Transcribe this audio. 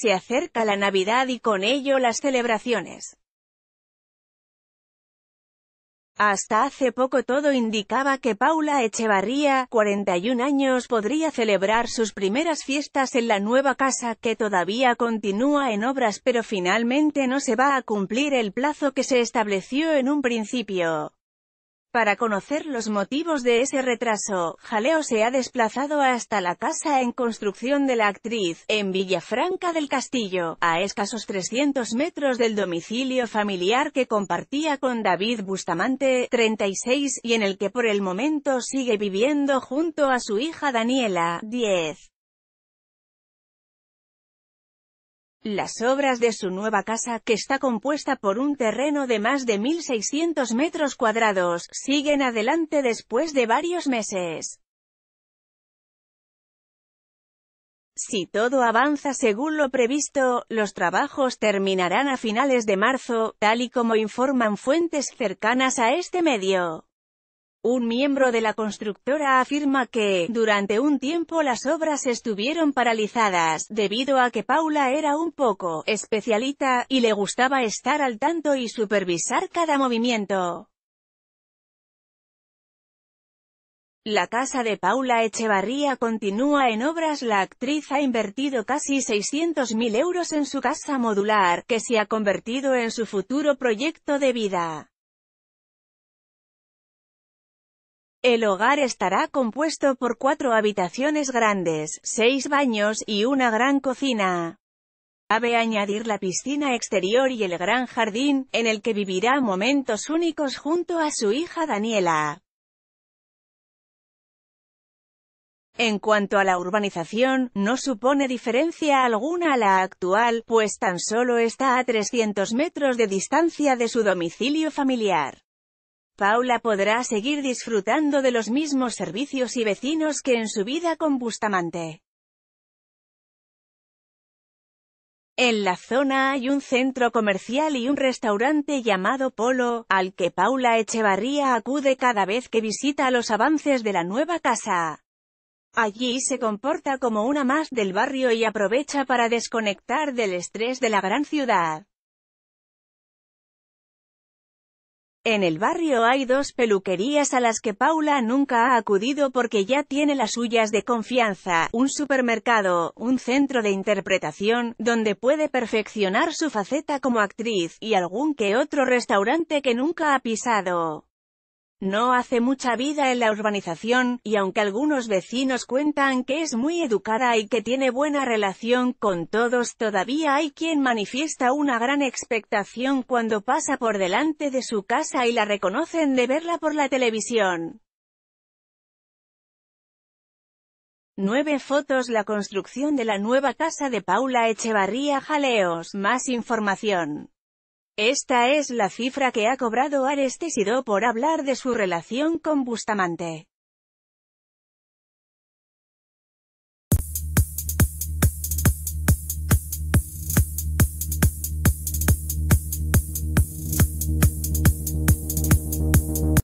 Se acerca la Navidad y con ello las celebraciones. Hasta hace poco todo indicaba que Paula Echevarría, 41 años, podría celebrar sus primeras fiestas en la nueva casa que todavía continúa en obras pero finalmente no se va a cumplir el plazo que se estableció en un principio. Para conocer los motivos de ese retraso, Jaleo se ha desplazado hasta la casa en construcción de la actriz, en Villafranca del Castillo, a escasos 300 metros del domicilio familiar que compartía con David Bustamante, 36, y en el que por el momento sigue viviendo junto a su hija Daniela, 10. Las obras de su nueva casa, que está compuesta por un terreno de más de 1.600 metros cuadrados, siguen adelante después de varios meses. Si todo avanza según lo previsto, los trabajos terminarán a finales de marzo, tal y como informan fuentes cercanas a este medio. Un miembro de la constructora afirma que, durante un tiempo las obras estuvieron paralizadas, debido a que Paula era un poco especialita, y le gustaba estar al tanto y supervisar cada movimiento. La casa de Paula Echevarría continúa en obras La actriz ha invertido casi 600.000 euros en su casa modular, que se ha convertido en su futuro proyecto de vida. El hogar estará compuesto por cuatro habitaciones grandes, seis baños y una gran cocina. Cabe añadir la piscina exterior y el gran jardín, en el que vivirá momentos únicos junto a su hija Daniela. En cuanto a la urbanización, no supone diferencia alguna a la actual, pues tan solo está a 300 metros de distancia de su domicilio familiar. Paula podrá seguir disfrutando de los mismos servicios y vecinos que en su vida con Bustamante. En la zona hay un centro comercial y un restaurante llamado Polo, al que Paula Echevarría acude cada vez que visita los avances de la nueva casa. Allí se comporta como una más del barrio y aprovecha para desconectar del estrés de la gran ciudad. En el barrio hay dos peluquerías a las que Paula nunca ha acudido porque ya tiene las suyas de confianza, un supermercado, un centro de interpretación, donde puede perfeccionar su faceta como actriz, y algún que otro restaurante que nunca ha pisado. No hace mucha vida en la urbanización, y aunque algunos vecinos cuentan que es muy educada y que tiene buena relación con todos, todavía hay quien manifiesta una gran expectación cuando pasa por delante de su casa y la reconocen de verla por la televisión. 9 fotos La construcción de la nueva casa de Paula Echevarría Jaleos. Más información. Esta es la cifra que ha cobrado Ares por hablar de su relación con Bustamante.